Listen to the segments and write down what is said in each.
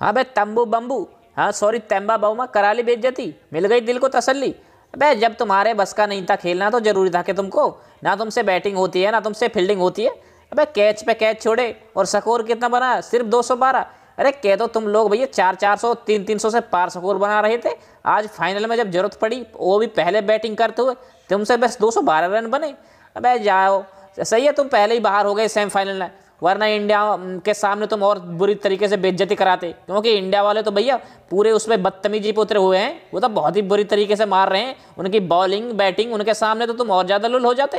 हाँ बे तंबू बम्बू हाँ सॉरी तंबा बहुमा करा ली बेइज्जती मिल गई दिल को तसल्ली अबे जब तुम्हारे बस का नहीं था खेलना तो जरूरी था कि तुमको ना तुमसे बैटिंग होती है ना तुमसे फील्डिंग होती है अबे कैच पे कैच छोड़े और स्कोर कितना बना सिर्फ 212 अरे कह दो तुम लोग भैया चार चार सौ तीन तीन सौ से पार स्कोर बना रहे थे आज फाइनल में जब जरूरत पड़ी वो भी पहले बैटिंग करते हुए तुमसे बस बारह रन बने अब जाओ सही है तुम पहले ही बाहर हो गए सेमीफाइनल में वरना इंडिया के सामने तुम और बुरी तरीके से बेज्जती कराते क्योंकि इंडिया वाले तो भैया पूरे उसमें बदतमीजी पुत्र हुए हैं वो तो बहुत ही बुरी तरीके से मार रहे हैं उनकी बॉलिंग बैटिंग उनके सामने तो तुम और ज़्यादा लुल हो जाते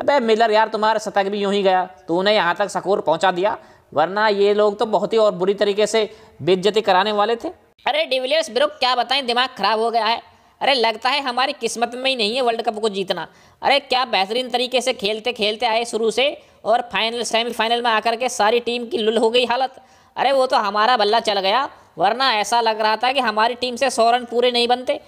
अबे मिलर यार तुम्हारे शतक भी यूँ ही गया तूने यहाँ तक सकोर पहुँचा दिया वरना ये लोग तो बहुत ही और बुरी तरीके से बेज्जती कराने वाले थे अरे डिविलियर्स ब्रुक क्या बताएं दिमाग खराब हो गया है अरे लगता है हमारी किस्मत में ही नहीं है वर्ल्ड कप को जीतना अरे क्या बेहतरीन तरीके से खेलते खेलते आए शुरू से और फाइनल सेमीफाइनल में आकर के सारी टीम की लुल हो गई हालत अरे वो तो हमारा बल्ला चल गया वरना ऐसा लग रहा था कि हमारी टीम से सौ रन पूरे नहीं बनते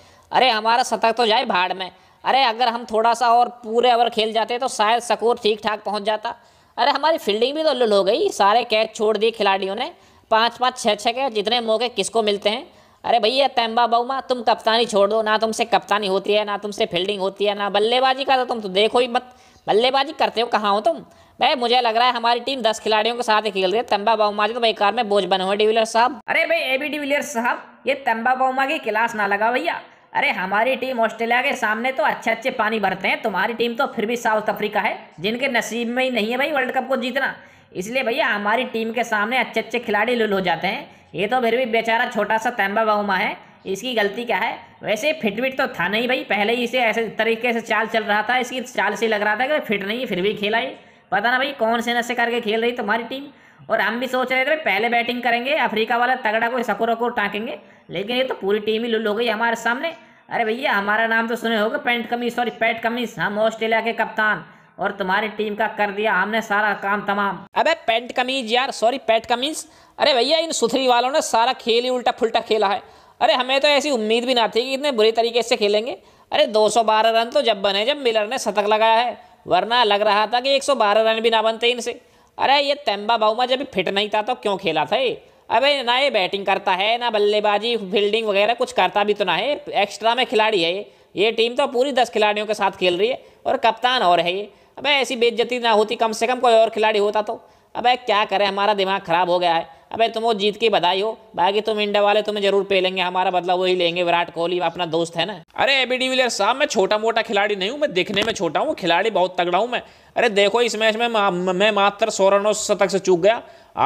अरे हमारा शतक तो जाए भाड़ में अरे अगर हम थोड़ा सा और पूरे ओवर खेल जाते तो शायद स्कोर ठीक ठाक पहुँच जाता अरे हमारी फील्डिंग भी तो लुल हो गई सारे कैच छोड़ दिए खिलाड़ियों ने पाँच पाँच छः छः के जितने मौके किसको मिलते हैं अरे भैया तैम्बा बहुमा तुम कप्तानी छोड़ दो ना तुमसे कप्तानी होती है ना तुमसे फील्डिंग होती है ना बल्लेबाजी का तो तुम तो देखो ही मत बल्लेबाजी करते हो कहाँ हो तुम भाई मुझे लग रहा है हमारी टीम दस खिलाड़ियों के साथ ही खेल रही है तंबा बहुमा तो भाई कार में बोझ बने हुए डिविलियर साहब अरे भाई ए बी डिविलियर साहब ये तंबा बहुमा की क्लास ना लगा भैया अरे हमारी टीम ऑस्ट्रेलिया के सामने तो अच्छे अच्छे पानी भरते हैं तुम्हारी टीम तो फिर भी साउथ अफ्रीका है जिनके नसीब में ही नहीं है भाई वर्ल्ड कप को जीतना इसलिए भैया हमारी टीम के सामने अच्छे अच्छे खिलाड़ी लुल हो जाते हैं ये तो फिर भी बेचारा छोटा सा तैम्बा बहुमा है इसकी गलती क्या है वैसे फिट विट तो था नहीं भाई पहले ही इसे ऐसे तरीके से चाल चल रहा था इसकी चाल से लग रहा था कि फिट नहीं है फिर भी खेला ही पता ना भाई कौन से नशे करके खेल रही तुम्हारी टीम और हम भी सोच रहे थे पहले बैटिंग करेंगे अफ्रीका वाला तगड़ा कोई सकोर वकोर टाँकेंगे लेकिन ये तो पूरी टीम ही लुल हो गई हमारे सामने अरे भैया हमारा नाम तो सुने होगा पेंट कमीज सॉरी पैट कमीज हम ऑस्ट्रेलिया के कप्तान और तुम्हारी टीम का कर दिया हमने सारा काम तमाम अबे पेंट कमीज यार सॉरी पेंट कमीज अरे भैया इन सुथरी वालों ने सारा खेल ही उल्टा फुलटा खेला है अरे हमें तो ऐसी उम्मीद भी ना थी कि इतने बुरे तरीके से खेलेंगे अरे 212 रन तो जब बने जब मिलर ने शतक लगाया है वरना लग रहा था कि 112 रन भी ना बनते इनसे अरे ये तेम्बा बाहुमा जब फिट नहीं था तो क्यों खेला था ये अबे ना ये बैटिंग करता है ना बल्लेबाजी फील्डिंग वगैरह कुछ करता भी तो ना है एक्स्ट्रा में खिलाड़ी है ये ये टीम तो पूरी दस खिलाड़ियों के साथ खेल रही है और कप्तान और है ये अब ऐसी बेइज्जती ना होती कम से कम कोई और खिलाड़ी होता तो अब क्या करें हमारा दिमाग ख़राब हो गया है अबे तुम वो जीत की बधाई हो बाकी तुम इंडिया वाले तुम्हें जरूर पे लेंगे हमारा बदला वही लेंगे विराट कोहली अपना दोस्त है ना अरे बी डिविलियर साहब मैं छोटा मोटा खिलाड़ी नहीं हूँ मैं दिखने में छोटा हूँ खिलाड़ी बहुत तगड़ा हूँ मैं अरे देखो इस मैच में मैं मात्र सौ रनों शतक से चूक गया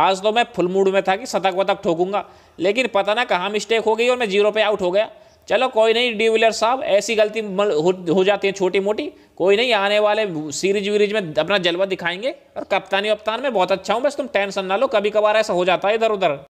आज तो मैं फुल मूड में था कि शतक वतक ठोकूंगा लेकिन पता ना कहाँ मिस्टेक हो गई और मैं जीरो पे आउट हो गया चलो कोई नहीं डी विलियर साहब ऐसी गलती हो जाती है छोटी मोटी कोई नहीं आने वाले सीरीज वीरीज में अपना जलवा दिखाएंगे और कप्तानी वप्तान में बहुत अच्छा हूँ बस तुम टेंशन ना लो कभी कभार ऐसा हो जाता है इधर उधर